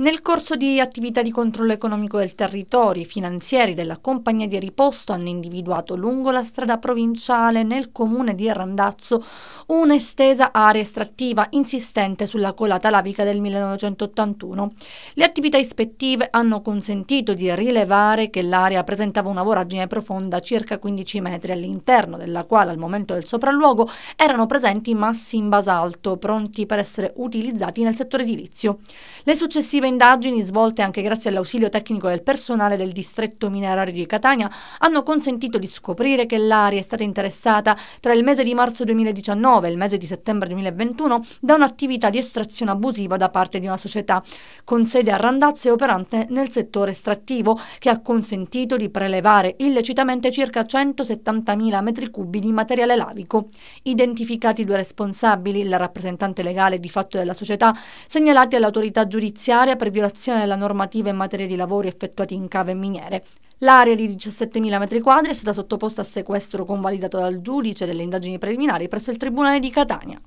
Nel corso di attività di controllo economico del territorio, i finanzieri della compagnia di riposto hanno individuato lungo la strada provinciale nel comune di Randazzo un'estesa area estrattiva insistente sulla colata lavica del 1981. Le attività ispettive hanno consentito di rilevare che l'area presentava una voragine profonda circa 15 metri all'interno della quale al momento del sopralluogo erano presenti massi in basalto pronti per essere utilizzati nel settore edilizio. Le successive indagini, svolte anche grazie all'ausilio tecnico del personale del distretto minerario di Catania, hanno consentito di scoprire che l'area è stata interessata tra il mese di marzo 2019 e il mese di settembre 2021 da un'attività di estrazione abusiva da parte di una società con sede a Randazzo e operante nel settore estrattivo che ha consentito di prelevare illecitamente circa 170.000 metri cubi di materiale lavico. Identificati due responsabili, il rappresentante legale di fatto della società, segnalati all'autorità giudiziaria per violazione della normativa in materia di lavori effettuati in cave e miniere. L'area di 17.000 m2 è stata sottoposta a sequestro convalidato dal giudice delle indagini preliminari presso il Tribunale di Catania.